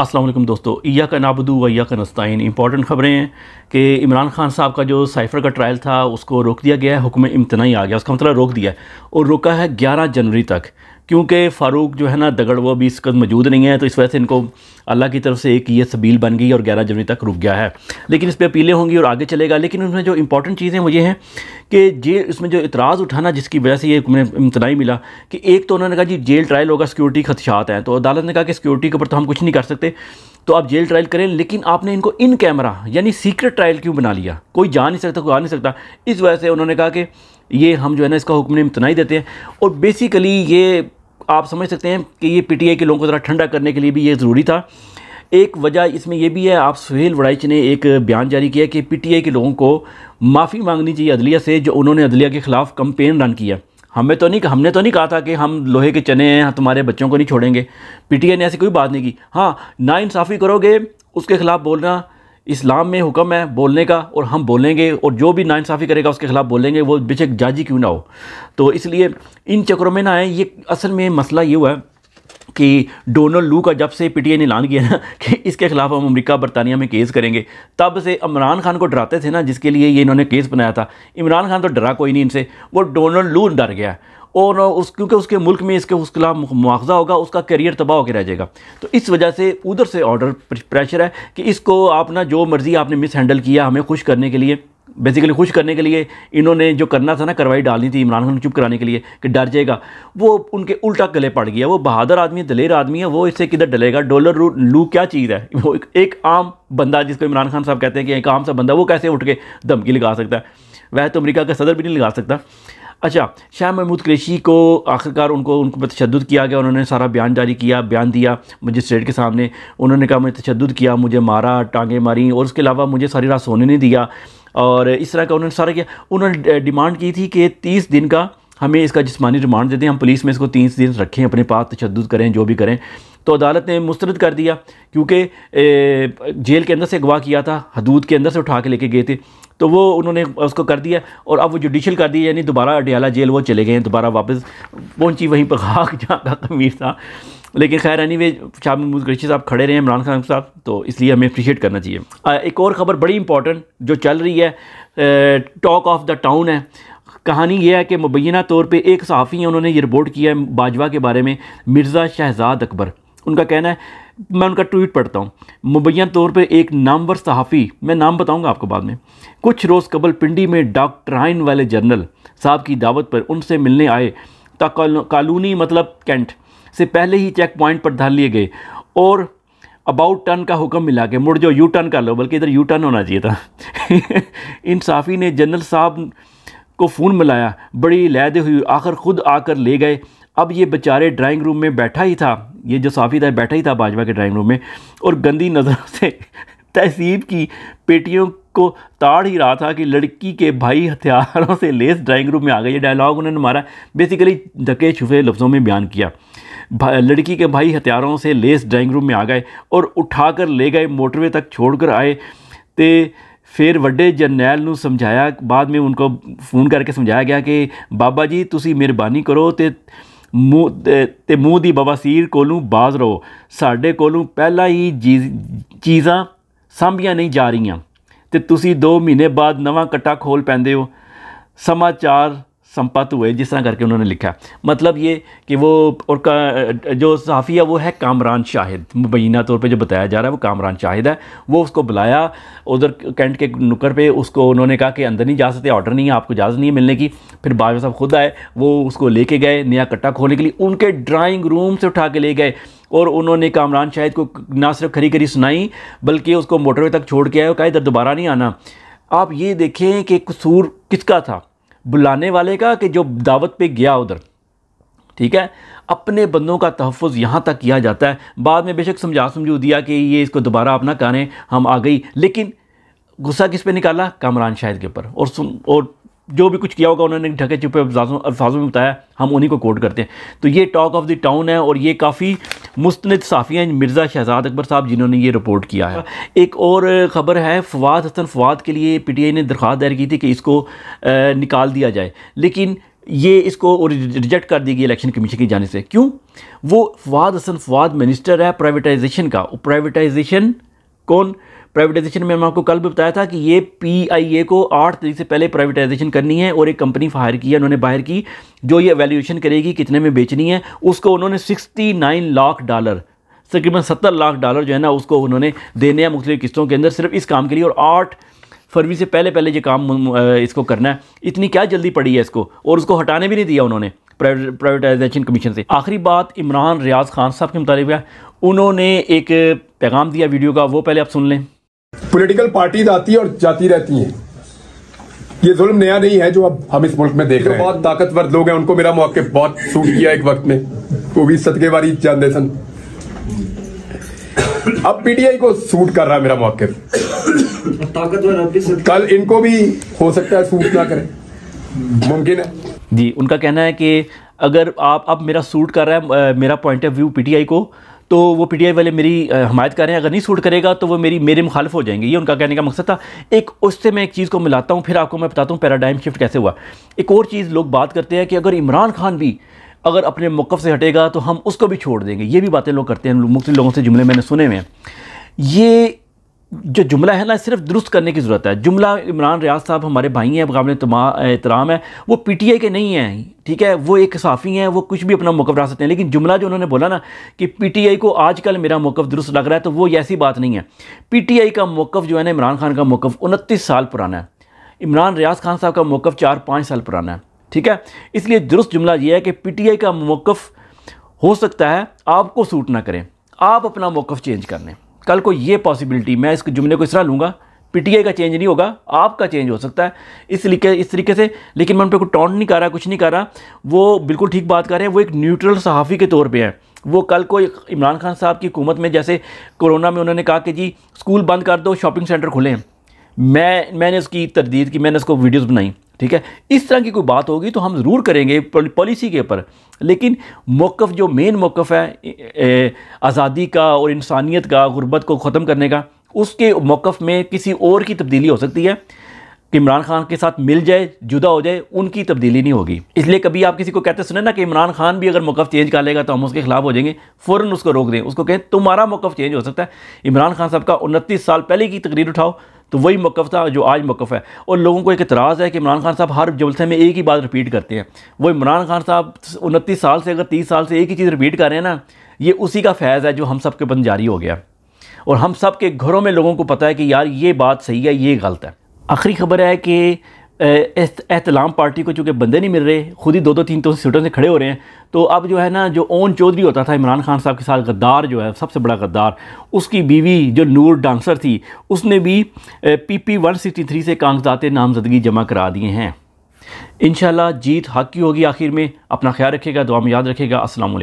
असलम दोस्तों या का नाबदू व या का नस्ताइन इंपॉर्टेंट ख़बरें हैं कि इमरान खान साहब का जो साइफर का ट्रायल था उसको रोक दिया गया है हुक्म इम्तनाई आ गया उसका मतलब रोक दिया है और रोका है ग्यारह जनवरी तक क्योंकि फ़ारूक जो है ना दगड़ वो अभी इस वक्त मौजूद नहीं है तो इस वजह से इनको अल्लाह की तरफ से एक ये सबील बन गई और ग्यारह जनवरी तक रुक गया है लेकिन इस पर अपीलें होंगी और आगे चलेगा लेकिन उसमें जो इंपॉर्टेंट चीज़ें वो ये हैं कि जेल इसमें जो इतराज़ उठाना जिसकी वजह से ये उन्हें इम्तनाई मिला कि एक तो उन्होंने कहा जी जेल ट्रायल होगा सिक्योरिटी खदशात हैं तो अदालत ने कहा कि सिक्योरिटी के ऊपर तो हम कुछ नहीं कर सकते तो आप जेल ट्रायल करें लेकिन आपने इनको इन कैमरा यानी सीक्रेट ट्रायल क्यों बना लिया कोई जा नहीं सकता कोई आ नहीं सकता इस वजह से उन्होंने कहा कि ये हम जो है ना इसका हुक्म इम्तनाई देते हैं और बेसिकली ये आप समझ सकते हैं कि ये पीटीआई के लोगों को ज़रा ठंडा करने के लिए भी ये ज़रूरी था एक वजह इसमें यह भी है आप सुहेल वड़ाइच ने एक बयान जारी किया कि पीटीआई के लोगों को माफ़ी मांगनी चाहिए अदलिया से जो उन्होंने अदलिया के ख़िलाफ़ कंपेन रन किया हमें तो नहीं हमने तो नहीं कहा था कि हम लोहे के चने हैं तुम्हारे बच्चों को नहीं छोड़ेंगे पी ने ऐसी कोई बात नहीं की हाँ ना इंसाफ़ी करोगे उसके ख़िलाफ़ बोलना इस्लाम में हुक्म है बोलने का और हम बोलेंगे और जो भी नासाफ़ी करेगा उसके ख़िलाफ़ बोलेंगे वो बेचक जाजी क्यों ना हो तो इसलिए इन चक्करों में ना आए ये असल में मसला ये हुआ है कि डोनाल्ड लू का जब से पी टी आई ने ऐलान किया ना कि इसके खिलाफ हम अमेरिका बरतानिया में केस करेंगे तब से इमरान खान को डराते थे ना जिसके लिए ये इन्होंने केस बनाया था इमरान खान तो डरा कोई नहीं इनसे वो डोनाल्ड लू डर गया और उस क्योंकि उसके मुल्क में इसके उसके खिलाफ मुआवजा होगा उसका करियर तबाह होकर रह जाएगा तो इस वजह से उधर से ऑर्डर प्रेशर है कि इसको आप ना जो मर्ज़ी आपने मिस हैंडल किया हमें खुश करने के लिए बेसिकली खुश करने के लिए इन्होंने जो करना था ना कार्रवाई डालनी थी इमरान खान को चुप कराने के लिए कि डर जाएगा वो उनके उल्टा गले पड़ गया वो बहादुर आदमी है दलेर आदमी है वो इससे किधर डलेगा डॉलर रू लू क्या चीज़ है वो एक आम बंदा जिसको इमरान खान साहब कहते हैं कि एक आम सा बंदा वो कैसे उठ के धमकी लगा सकता है वह तो अमरीका का सदर भी नहीं लगा सकता अच्छा शाह महमूद क्रेशी को आखिरकार उनको उनको तशद किया गया उन्होंने सारा बयान जारी किया बयान दिया मजिस्ट्रेट के सामने उन्होंने कहा मैं तशद किया मुझे मारा टांगें मारी और उसके अलावा मुझे सारी रात सोने नहीं दिया और इस तरह का उन्होंने सारा किया उन्होंने डिमांड की थी कि तीस दिन का हमें इसका जिसमानी रिमांड दे दें हम पुलिस में इसको तीन दिन रखें अपने पास तशद करें जो भी करें तो अदालत ने मुस्रद कर दिया क्योंकि जेल के अंदर से अगवा किया था हदूद के अंदर से उठा के लेके गए थे तो वो उन्होंने उसको कर दिया और अब वो जुडिशल कर दिया यानी दोबारा अडियाला जेल वो चले गए हैं दोबारा वापस पहुंची वहीं पर खाक जहाँ का तमीर था लेकिन खैर एनी वे शाह महमूद गरीशी साहब खड़े रहे हैं इमरान खान साहब तो इसलिए हमें अप्रिशिएट करना चाहिए एक और ख़बर बड़ी इंपॉर्टेंट जो चल रही है टॉक ऑफ द टाउन है कहानी यह है कि मुबैना तौर पर एक सहाफ़ी हैं उन्होंने ये रिपोर्ट किया है बाजवा के बारे में मिर्ज़ा शहजाद अकबर उनका कहना है मैं उनका ट्वीट पढ़ता हूँ मुबैया तौर पर एक नामवर सहाफ़ी मैं नाम बताऊँगा आपको बाद में कुछ रोज़ कबल पिंडी में डॉक्ट्राइन वाले जनरल साहब की दावत पर उनसे मिलने आए कालूनी मतलब कैंट से पहले ही चेक पॉइंट पर धर लिए गए और अबाउट टर्न का हुक्म मिला के मुड़ जाओ यू टर्न कर लो बल्कि इधर यू टर्न होना चाहिए था इन साफ़ी ने जनरल साहब को फ़ोन मिलाया बड़ी लहदे हुई आखिर खुद आकर ले गए अब ये बेचारे ड्राइंग रूम में बैठा ही था ये जो साफी था बैठा ही था भाजपा के ड्राइंग रूम में और गंदी नज़रों से तहसीब की पेटियों को ताड़ ही रहा था कि लड़की के भाई हथियारों से लेस ड्राइंग रूम में आ गए ये डायलॉग उन्होंने मारा बेसिकली धके छुपे लफ्ज़ों में बयान किया लड़की के भाई हथियारों से लेस ड्राइंग रूम में आ गए और उठाकर ले गए मोटरवे तक छोड़कर आए तो ਫਿਰ ਵੱਡੇ ਜਰਨੈਲ ਨੂੰ ਸਮਝਾਇਆ ਬਾਅਦ ਵਿੱਚ ਉਹਨਾਂ ਕੋ ਫੋਨ ਕਰਕੇ ਸਮਝਾਇਆ ਗਿਆ ਕਿ ਬਾਬਾ ਜੀ ਤੁਸੀਂ ਮਿਹਰਬਾਨੀ ਕਰੋ ਤੇ ਮੂੰਹ ਤੇ ਮੂੰਹ ਦੀ ਬਵਾਸੀਰ ਕੋਲੋਂ ਬਾਜ਼ ਰਹੋ ਸਾਡੇ ਕੋਲੋਂ ਪਹਿਲਾਂ ਹੀ ਚੀਜ਼ਾਂ ਸਾਂਭੀਆਂ ਨਹੀਂ ਜਾ ਰਹੀਆਂ ਤੇ ਤੁਸੀਂ 2 ਮਹੀਨੇ ਬਾਅਦ ਨਵਾਂ ਕਟਾ ਖੋਲ ਪੈਂਦੇ ਹੋ ਸਮਾਚਾਰ संपत हुए जिस तरह करके उन्होंने लिखा मतलब ये कि वो और का, जो सहाफ़ी है वो है कामरान शाहिद मुबैना तौर पे जो बताया जा रहा है वो कामरान शाहिद है वो उसको बुलाया उधर कैंट के नुकर पे उसको उन्होंने कहा कि अंदर नहीं जा सकते ऑर्डर नहीं है आपको इजाज़त नहीं है मिलने की फिर बाजवा साहब खुद आए वो उसको लेके गए नया कट्टा खोलने के लिए उनके ड्राइंग रूम से उठा के ले गए और उन्होंने कामरान शाहिद को ना सिर्फ खरी खरी सुनाई बल्कि उसको मोटरवे तक छोड़ के आए और कहा इधर दोबारा नहीं आना आप ये देखें कि कसूर किसका था बुलाने वाले का कि जो दावत पे गया उधर ठीक है अपने बंदों का तहफ़ यहाँ तक किया जाता है बाद में बेशक समझा समझू दिया कि ये इसको दोबारा अपना ना करें हम आ गई लेकिन गुस्सा किस पे निकाला कामरान शाहिद के ऊपर और सुन और जो भी कुछ किया होगा उन्होंने ढके छुपे अल्फाजों में बताया हम उन्हीं को कोट करते हैं तो ये टॉक ऑफ द टाउन है और ये काफ़ी मुस्ंद साफियाँ हैं मिर्ज़ा शहजाद अकबर साहब जिन्होंने ये रिपोर्ट किया है एक और ख़बर है फवाद हसन फवाद के लिए पी टी आई ने दरख्वास्त दायर की थी कि इसको निकाल दिया जाए लेकिन ये इसको रिजेक्ट कर दी गई इलेक्शन कमीशन की जाने से क्यों वो फवाद हसन फवाद मिनिस्टर है प्राइवेटाइजेशन का प्राइवेटाइजेशन कौन प्राइवेटाइजेशन में हम आपको कल भी बताया था कि ये पीआईए को आठ तारीख से पहले प्राइवेटाइजेशन करनी है और एक कंपनी हायर की है उन्होंने बाहर की जो ये वैल्यूएशन करेगी कितने में बेचनी है उसको उन्होंने सिक्सटी नाइन लाख डॉलर तकरीबन सत्तर लाख डॉलर जो है ना उसको उन्होंने देने हैं मुख्तलिफ किस्तों के अंदर सिर्फ इस काम के लिए और आठ फरवरी से पहले पहले ये काम इसको करना है इतनी क्या जल्दी पड़ी है इसको और उसको हटाने भी नहीं दिया उन्होंने प्राइवेटाइजेशन कमीशन से आखिरी बात इमरान रियाज खान साहब के मुताबिक है उन्होंने एक पैगाम दिया वीडियो का वो पहले आप सुन लें पॉलिटिकल पार्टीज आती और जाती रहती हैं ये जुल्म नया नहीं है जो अब हम इस मुल्क में देख रहे हैं बहुत ताकतवर लोग हैं उनको मेरा मौके बहुत सूट किया एक वक्त में वो भी सदके बारी जानते सन अब पीटीआई को सूट कर रहा है मेरा मौके ताकतवर कल इनको भी हो सकता है सूट ना करें मुमकिन है जी उनका कहना है कि अगर आप अब मेरा सूट कर रहा है मेरा पॉइंट ऑफ व्यू पीटीआई को तो वो पीटीआई वाले मेरी हमायत कर रहे हैं अगर नहीं सूट करेगा तो वो मेरी मेरे मुखालफ हो जाएंगे ये उनका कहने का मकसद था एक उससे मैं एक चीज़ को मिलाता हूँ फिर आपको मैं बताता हूँ पैराडाइम शिफ्ट कैसे हुआ एक और चीज़ लोग बात करते हैं कि अगर इमरान खान भी अगर अपने मौक़ से हटेगा तो हम उसको भी छोड़ देंगे ये भी बातें लोग करते हैं मुख्तु लोगों से जुमले मैंने सुने हुए हैं ये जो जुमला है ना सिर्फ दुरुस्त करने की ज़रूरत है जुमला इमरान रियाज साहब हमारे भाई हैं काबिल एहतराम है वो पी टी आई के नहीं हैं ठीक है वो एक साफ़ी हैं वो कुछ भी अपना मौक़ रख सकते हैं लेकिन जुमला जो उन्होंने बोला ना कि पी टी आई को आज कल मेरा मौक़ दुरुस्त लग रहा है तो वो ऐसी बात नहीं है पी टी आई का मौक़ जो है ना इमरान खान का मौक़ उनतीस साल पुराना है इमरान रियाज खान साहब का मौक़ चार पाँच साल पुराना है ठीक है इसलिए दुरुस्त जुमला ये है कि पी टी आई का मौक़ हो सकता है आपको सूट ना करें आप अपना मौक़ चेंज कर लें कल को ये पॉसिबिलिटी मैं इस जुमले को इस तरह लूँगा पीटीआई का चेंज नहीं होगा आपका चेंज हो सकता है इस तरीके इस तरीके से लेकिन मैं उन पर कोई टॉन्ट नहीं कर रहा कुछ नहीं कर रहा वो बिल्कुल ठीक बात कर रहे हैं वो एक न्यूट्रल सहाफ़ी के तौर पे हैं वो कल को इमरान खान साहब की हुकूमत में जैसे कोरोना में उन्होंने कहा कि जी स्कूल बंद कर दो शॉपिंग सेंटर खुले हैं मैं मैंने उसकी तरदीद की मैंने उसको वीडियोज़ बनाई ठीक है इस तरह की कोई बात होगी तो हम ज़रूर करेंगे पॉलिसी के ऊपर लेकिन मौक़ जो मेन मौक़ है आज़ादी का और इंसानियत का गुर्बत को ख़त्म करने का उसके मौक़ में किसी और की तब्दीली हो सकती है कि इमरान खान के साथ मिल जाए जुदा हो जाए उनकी तब्दीली नहीं होगी इसलिए कभी आप किसी को कहते सुने ना कि इमरान खान भी अगर मौक़ चेंज कर लेगा तो हम उसके खिलाफ हो जाएंगे फ़ौर उसको रोक दें उसको कहें तुम्हारा मौक़ चेंज हो सकता है इमरान खान साहब का उनतीस साल पहले की तकरीर उठाओ तो वही मौक़ था जो आज मौक़ है और लोगों को एक इतराज़ है कि इमरान खान साहब हर जलसे में एक ही बात रिपीट करते हैं वो इमरान खान साहब उनतीस साल से अगर तीस साल से एक ही चीज़ रिपीट कर रहे हैं ना ये उसी का फैज़ है जो हम सब के बंद जारी हो गया और हम सब के घरों में लोगों को पता है कि यार ये बात सही है ये गलत है आखिरी खबर है कि एहतलाम पार्टी को चूँकि बंदे नहीं मिल रहे खुद ही दो दो तीन तो सीटों से खड़े हो रहे हैं तो अब जो है ना जो ओन चौधरी होता था इमरान खान साहब के साथ गद्दार जो है सबसे बड़ा गद्दार उसकी बीवी जो नूर डांसर थी उसने भी P P one sixty three से कागजात नामजदगी जमा करा दिए हैं इन जीत हक की होगी आखिर में अपना ख्याल रखेगा दुआ में याद रखेगा असलम